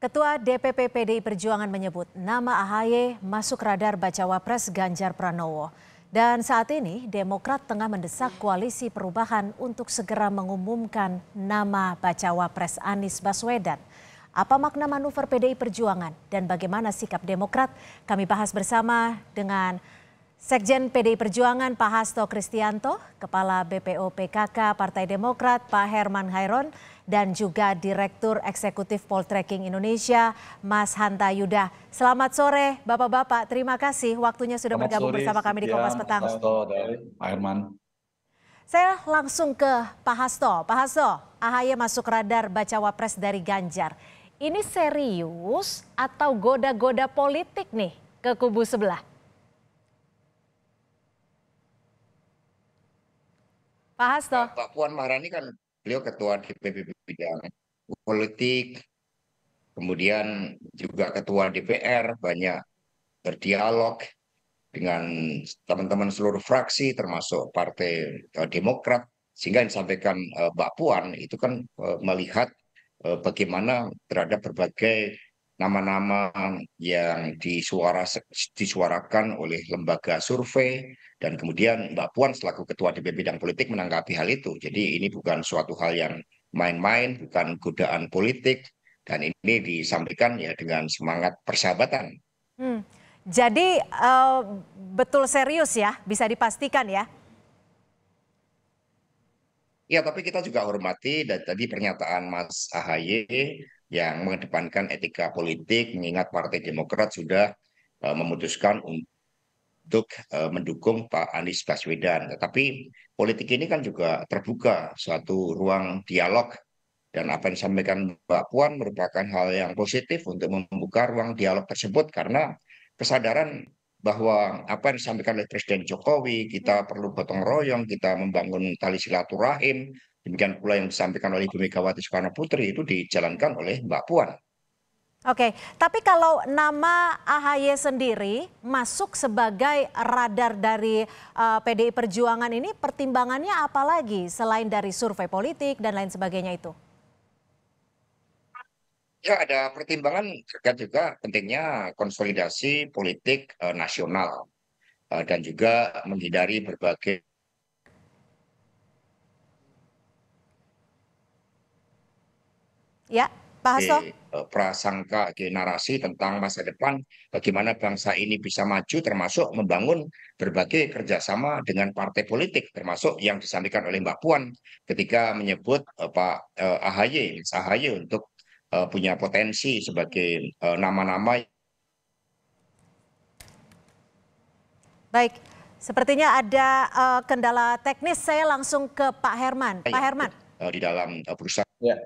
Ketua DPP PDI Perjuangan menyebut nama AHY masuk radar bacawa pres Ganjar Pranowo. Dan saat ini Demokrat tengah mendesak koalisi perubahan untuk segera mengumumkan nama bacawa pres Anies Baswedan. Apa makna manuver PDI Perjuangan dan bagaimana sikap Demokrat? Kami bahas bersama dengan Sekjen PDI Perjuangan Pak Hasto Kristianto, Kepala BPO Partai Demokrat Pak Herman Hairon, dan juga Direktur Eksekutif Poltreking Indonesia Mas Hanta Yuda. Selamat sore Bapak-Bapak, terima kasih waktunya sudah Selamat bergabung sore, bersama kami di Kompas Petang. Mas Hasto, dari Pak Herman. Saya langsung ke Pak Hasto. Pak Hasto, AHY masuk radar baca Wapres dari Ganjar. Ini serius atau goda-goda politik nih ke kubu sebelah? Pak Hasto. Pak Puan Maharani kan beliau ketua DPP bidang politik, kemudian juga ketua DPR banyak berdialog dengan teman-teman seluruh fraksi termasuk Partai eh, Demokrat sehingga yang disampaikan pak eh, Puan itu kan eh, melihat bagaimana terhadap berbagai nama-nama yang disuara, disuarakan oleh lembaga survei dan kemudian Mbak Puan selaku ketua DPP bidang politik menanggapi hal itu. Jadi ini bukan suatu hal yang main-main, bukan godaan politik dan ini disampaikan ya dengan semangat persahabatan. Hmm. Jadi uh, betul serius ya, bisa dipastikan ya. Ya, tapi kita juga hormati dan tadi pernyataan Mas Ahaye yang mengedepankan etika politik mengingat partai demokrat sudah e, memutuskan untuk e, mendukung Pak Anies Baswedan. Tetapi politik ini kan juga terbuka suatu ruang dialog dan apa yang disampaikan Mbak Puan merupakan hal yang positif untuk membuka ruang dialog tersebut karena kesadaran bahwa apa yang disampaikan oleh Presiden Jokowi, kita hmm. perlu gotong royong, kita membangun tali silaturahim, demikian pula yang disampaikan oleh Ibu Megawati Soekarno Putri itu dijalankan oleh Mbak Puan. Oke, tapi kalau nama AHY sendiri masuk sebagai radar dari uh, eh, PDI Perjuangan ini, pertimbangannya apa lagi selain dari survei politik dan lain sebagainya itu? juga ada pertimbangan terkait juga pentingnya konsolidasi politik eh, nasional eh, dan juga menghindari berbagai Ya, Pak Hasto. Eh, prasangka generasi tentang masa depan, bagaimana bangsa ini bisa maju, termasuk membangun berbagai kerjasama dengan partai politik, termasuk yang disampaikan oleh Mbak Puan ketika menyebut eh, Pak Ahy, eh, Ahy untuk Eh, punya potensi sebagai eh, nama-nama. Baik, sepertinya ada uh, kendala teknis. Saya langsung ke Pak Herman. Iya, Pak Herman. Di dalam perusahaan. Ya.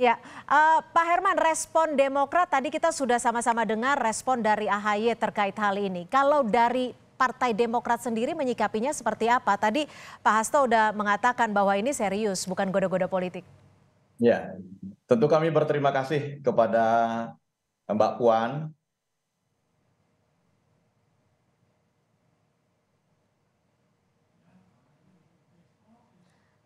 Ya, uh, Pak Herman, respon Demokrat tadi kita sudah sama-sama dengar respon dari AHY terkait hal ini. Kalau dari Partai Demokrat sendiri menyikapinya seperti apa? Tadi Pak Hasto udah mengatakan bahwa ini serius, bukan goda-goda politik. Ya, Tentu kami berterima kasih kepada Mbak Puan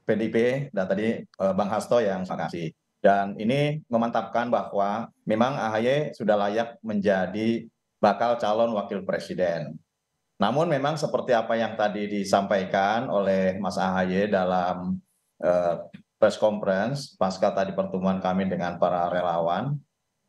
PDP dan tadi eh, Bang Hasto yang terima kasih. Dan ini memantapkan bahwa memang AHY sudah layak menjadi bakal calon wakil presiden. Namun memang seperti apa yang tadi disampaikan oleh Mas AHY dalam eh, press conference pasca tadi pertemuan kami dengan para relawan,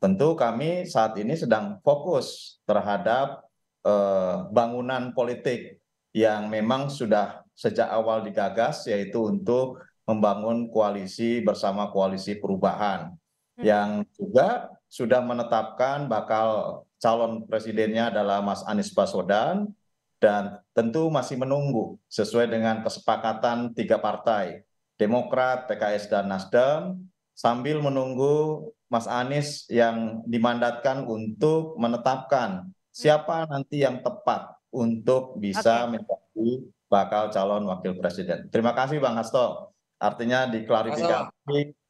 tentu kami saat ini sedang fokus terhadap eh, bangunan politik yang memang sudah sejak awal digagas yaitu untuk membangun koalisi bersama koalisi perubahan hmm. yang juga sudah menetapkan bakal calon presidennya adalah Mas Anies Baswedan dan tentu masih menunggu sesuai dengan kesepakatan tiga partai Demokrat, PKS, dan Nasdem sambil menunggu Mas Anies yang dimandatkan untuk menetapkan siapa nanti yang tepat untuk bisa okay. menjadi bakal calon wakil presiden. Terima kasih Bang Hasto. Artinya diklarifikasi.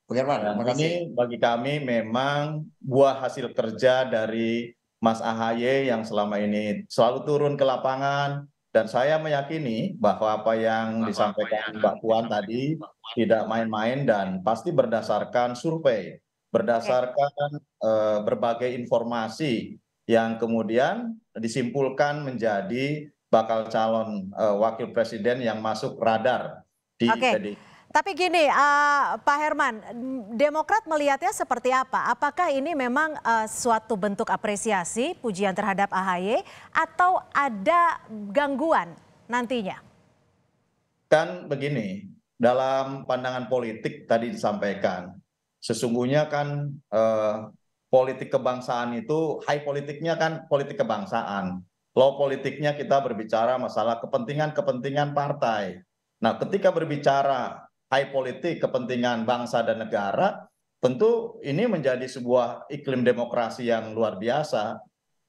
Bagaimana? Ini bagi kami memang buah hasil kerja dari Mas Ahaye yang selama ini selalu turun ke lapangan, dan saya meyakini bahwa apa yang disampaikan Mbak Puan tadi tidak main-main dan pasti berdasarkan survei, berdasarkan uh, berbagai informasi yang kemudian disimpulkan menjadi bakal calon uh, wakil presiden yang masuk radar di okay. Tapi gini, uh, Pak Herman, Demokrat melihatnya seperti apa? Apakah ini memang uh, suatu bentuk apresiasi, pujian terhadap AHY, atau ada gangguan nantinya? Kan begini, dalam pandangan politik tadi disampaikan, sesungguhnya kan uh, politik kebangsaan itu high politiknya kan politik kebangsaan, low politiknya kita berbicara masalah kepentingan-kepentingan partai. Nah, ketika berbicara high politik kepentingan bangsa dan negara, tentu ini menjadi sebuah iklim demokrasi yang luar biasa.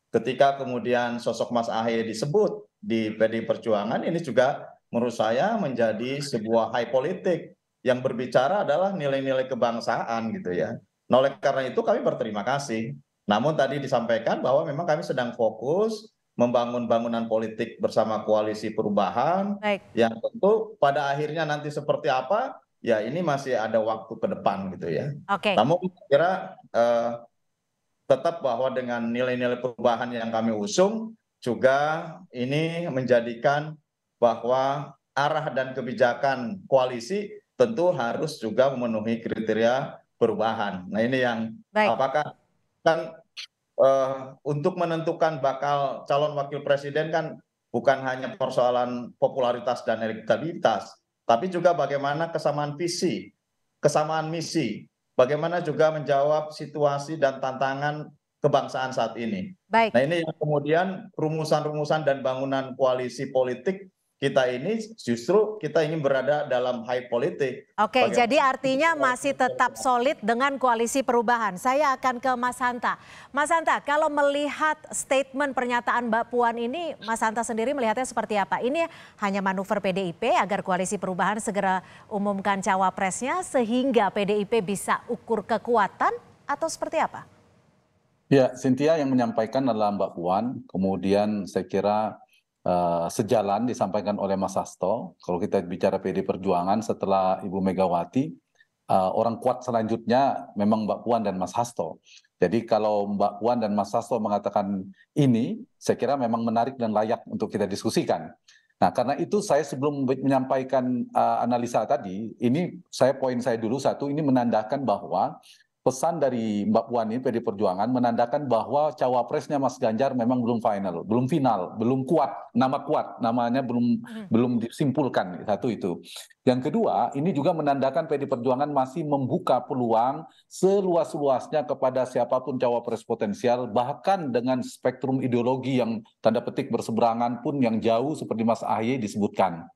Ketika kemudian sosok Mas Ahaye disebut di PD Perjuangan, ini juga menurut saya menjadi sebuah high politik yang berbicara adalah nilai-nilai kebangsaan gitu ya. Nah, oleh karena itu kami berterima kasih. Namun tadi disampaikan bahwa memang kami sedang fokus membangun bangunan politik bersama koalisi perubahan Baik. yang tentu pada akhirnya nanti seperti apa ya ini masih ada waktu ke depan gitu ya. Oke. Okay. Namun kira eh, tetap bahwa dengan nilai-nilai perubahan yang kami usung juga ini menjadikan bahwa arah dan kebijakan koalisi tentu harus juga memenuhi kriteria perubahan. Nah ini yang Baik. apakah kan uh, untuk menentukan bakal calon wakil presiden kan bukan hanya persoalan popularitas dan elektabilitas, tapi juga bagaimana kesamaan visi, kesamaan misi, bagaimana juga menjawab situasi dan tantangan kebangsaan saat ini. Baik. Nah ini yang kemudian rumusan-rumusan dan bangunan koalisi politik kita ini justru kita ingin berada dalam high politik. Oke, Bagaimana jadi artinya masih tetap solid dengan koalisi perubahan. Saya akan ke Mas Hanta. Mas Hanta, kalau melihat statement pernyataan Mbak Puan ini, Mas Hanta sendiri melihatnya seperti apa? Ini hanya manuver PDIP agar koalisi perubahan segera umumkan cawapresnya sehingga PDIP bisa ukur kekuatan atau seperti apa? Ya, Cynthia yang menyampaikan adalah Mbak Puan. Kemudian saya kira Eh, sejalan disampaikan oleh Mas Hasto. Kalau kita bicara PD Perjuangan setelah Ibu Megawati, uh, orang kuat selanjutnya memang Mbak Puan dan Mas Hasto. Jadi kalau Mbak Puan dan Mas Hasto mengatakan ini, saya kira memang menarik dan layak untuk kita diskusikan. Nah, karena itu saya sebelum menyampaikan uh, analisa tadi, ini saya poin saya dulu satu ini menandakan bahwa pesan dari Mbak Puan ini PD Perjuangan menandakan bahwa cawapresnya Mas Ganjar memang belum final, belum final, belum kuat, nama kuat, namanya belum hmm. belum disimpulkan satu itu. Yang kedua, ini juga menandakan PD Perjuangan masih membuka peluang seluas-luasnya kepada siapapun cawapres potensial bahkan dengan spektrum ideologi yang tanda petik berseberangan pun yang jauh seperti Mas Ahy disebutkan.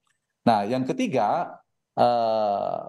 Nah, yang ketiga, eh,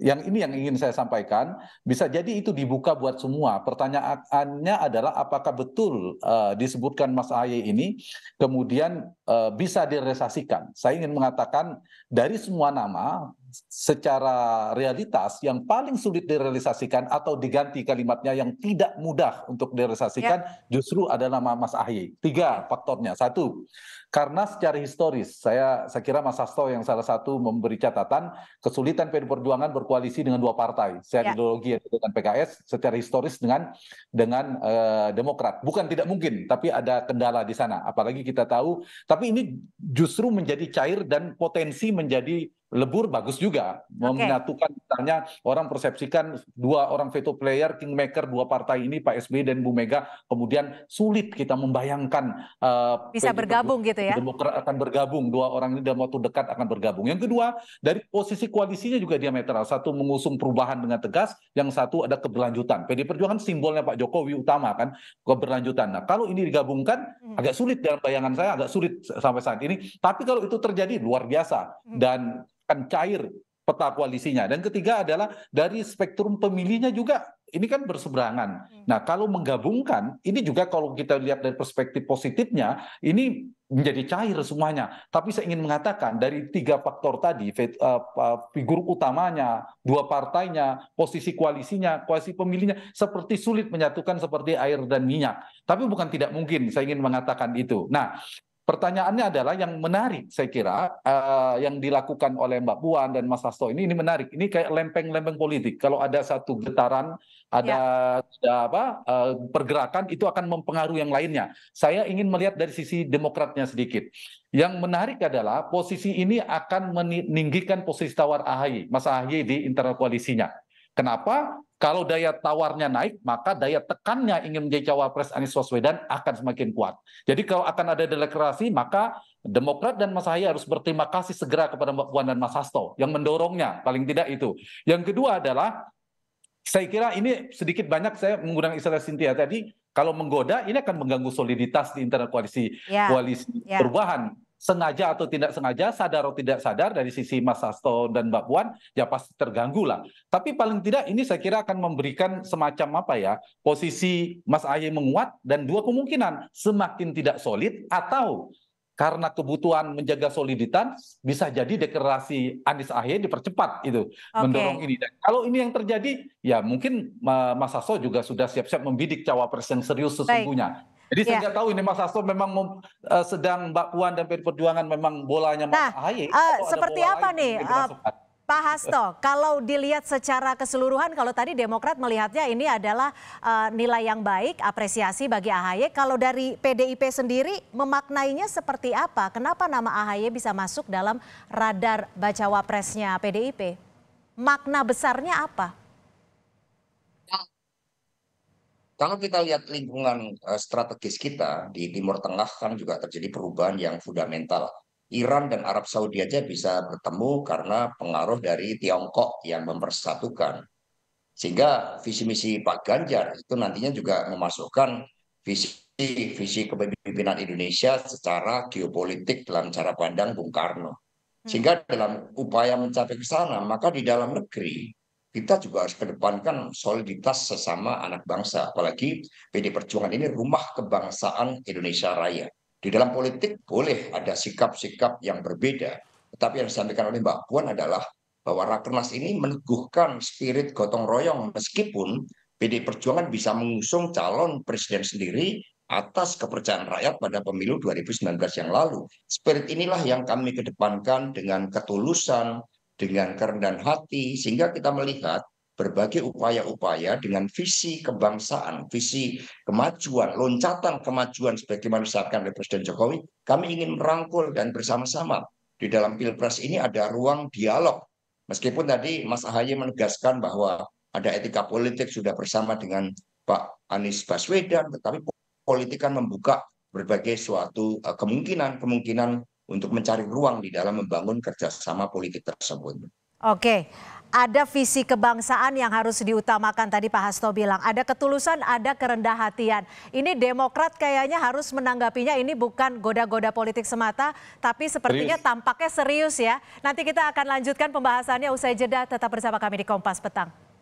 yang ini yang ingin saya sampaikan bisa jadi itu dibuka buat semua. Pertanyaannya adalah apakah betul uh, disebutkan Mas Ahy ini kemudian uh, bisa direalisasikan. Saya ingin mengatakan dari semua nama secara realitas yang paling sulit direalisasikan atau diganti kalimatnya yang tidak mudah untuk direalisasikan ya. justru adalah Mas Ahy. Tiga faktornya. Satu, karena secara historis, saya saya kira Mas Hasto yang salah satu memberi catatan kesulitan PD Perjuangan berkoalisi dengan dua partai, saya ya. ideologi dengan PKS, secara historis dengan dengan uh, Demokrat. Bukan tidak mungkin, tapi ada kendala di sana. Apalagi kita tahu, tapi ini justru menjadi cair dan potensi menjadi lebur bagus juga okay. menyatukan misalnya orang persepsikan dua orang veto player kingmaker dua partai ini Pak SBY dan Bu Mega kemudian sulit kita membayangkan uh, bisa bergabung gitu ya Demokrat akan bergabung dua orang ini dalam waktu dekat akan bergabung yang kedua dari posisi koalisinya juga diametral satu mengusung perubahan dengan tegas yang satu ada keberlanjutan PD Perjuangan simbolnya Pak Jokowi utama kan keberlanjutan nah kalau ini digabungkan hmm. agak sulit dalam bayangan saya agak sulit sampai saat ini tapi kalau itu terjadi luar biasa hmm. dan akan cair peta koalisinya. Dan ketiga adalah dari spektrum pemilihnya juga ini kan berseberangan. Hmm. Nah, kalau menggabungkan ini juga kalau kita lihat dari perspektif positifnya, ini menjadi cair semuanya. Tapi saya ingin mengatakan dari tiga faktor tadi, eh, figur utamanya, dua partainya, posisi koalisinya, koalisi pemilihnya, seperti sulit menyatukan seperti air dan minyak. Tapi bukan tidak mungkin, saya ingin mengatakan itu. Nah, Pertanyaannya adalah yang menarik, saya kira uh, yang dilakukan oleh Mbak Puan dan Mas Hasto ini ini menarik. Ini kayak lempeng-lempeng politik. Kalau ada satu getaran, ada, ya. ada apa uh, pergerakan itu akan mempengaruhi yang lainnya. Saya ingin melihat dari sisi Demokratnya sedikit. Yang menarik adalah posisi ini akan meninggikan posisi tawar AHY, Mas AHY di internal koalisinya. Kenapa? Kalau daya tawarnya naik, maka daya tekannya ingin menjadi cawapres Anies Baswedan akan semakin kuat. Jadi kalau akan ada deklarasi, maka Demokrat dan Mas Ahaye harus berterima kasih segera kepada Mbak Puan dan Mas Hasto yang mendorongnya, paling tidak itu. Yang kedua adalah, saya kira ini sedikit banyak saya menggunakan istilah sintia tadi, kalau menggoda ini akan mengganggu soliditas di internal koalisi ya. koalisi ya. perubahan sengaja atau tidak sengaja, sadar atau tidak sadar dari sisi Mas Hasto dan Mbak Puan, ya pasti terganggu lah. Tapi paling tidak ini saya kira akan memberikan semacam apa ya, posisi Mas Ahy menguat dan dua kemungkinan, semakin tidak solid atau karena kebutuhan menjaga soliditas bisa jadi deklarasi Anies Ahy dipercepat itu okay. mendorong ini. Dan kalau ini yang terjadi ya mungkin Mas Hasto juga sudah siap-siap membidik cawapres yang serius sesungguhnya. Baik. Jadi saya iya. nggak tahu ini Mas Hasto memang uh, sedang Mbak Puan dan PD Perjuangan memang bolanya Mas nah, Ahy. Uh, eh, seperti apa nih? Eh, Pak Hasto, kalau dilihat secara keseluruhan, kalau tadi Demokrat melihatnya ini adalah uh, nilai yang baik, apresiasi bagi AHY. Kalau dari PDIP sendiri memaknainya seperti apa? Kenapa nama AHY bisa masuk dalam radar bacawa presnya PDIP? Makna besarnya apa? kalau kita lihat lingkungan eh, strategis kita di Timur Tengah kan juga terjadi perubahan yang fundamental. Iran dan Arab Saudi aja bisa bertemu karena pengaruh dari Tiongkok yang mempersatukan. Sehingga visi misi Pak Ganjar itu nantinya juga memasukkan visi visi kepemimpinan Indonesia secara geopolitik dalam cara pandang Bung Karno. Hmm. Sehingga dalam upaya mencapai ke sana, maka di dalam negeri kita juga harus kedepankan soliditas sesama anak bangsa. Apalagi PD Perjuangan ini rumah kebangsaan Indonesia Raya. Di dalam politik boleh ada sikap-sikap yang berbeda. Tetapi yang disampaikan oleh Mbak Puan adalah bahwa Rakernas ini meneguhkan spirit gotong royong meskipun PD Perjuangan bisa mengusung calon presiden sendiri atas kepercayaan rakyat pada pemilu 2019 yang lalu. Spirit inilah yang kami kedepankan dengan ketulusan, dengan kerendahan hati, sehingga kita melihat berbagai upaya-upaya dengan visi kebangsaan, visi kemajuan, loncatan kemajuan sebagaimana disampaikan oleh Presiden Jokowi, kami ingin merangkul dan bersama-sama di dalam Pilpres ini ada ruang dialog. Meskipun tadi Mas Ahaye menegaskan bahwa ada etika politik sudah bersama dengan Pak Anies Baswedan, tetapi politik kan membuka berbagai suatu eh, kemungkinan-kemungkinan untuk mencari ruang di dalam membangun kerjasama politik tersebut. Oke, ada visi kebangsaan yang harus diutamakan tadi Pak Hasto bilang. Ada ketulusan, ada kerendah hatian. Ini Demokrat kayaknya harus menanggapinya ini bukan goda-goda politik semata, tapi sepertinya serius. tampaknya serius ya. Nanti kita akan lanjutkan pembahasannya usai jeda. Tetap bersama kami di Kompas Petang.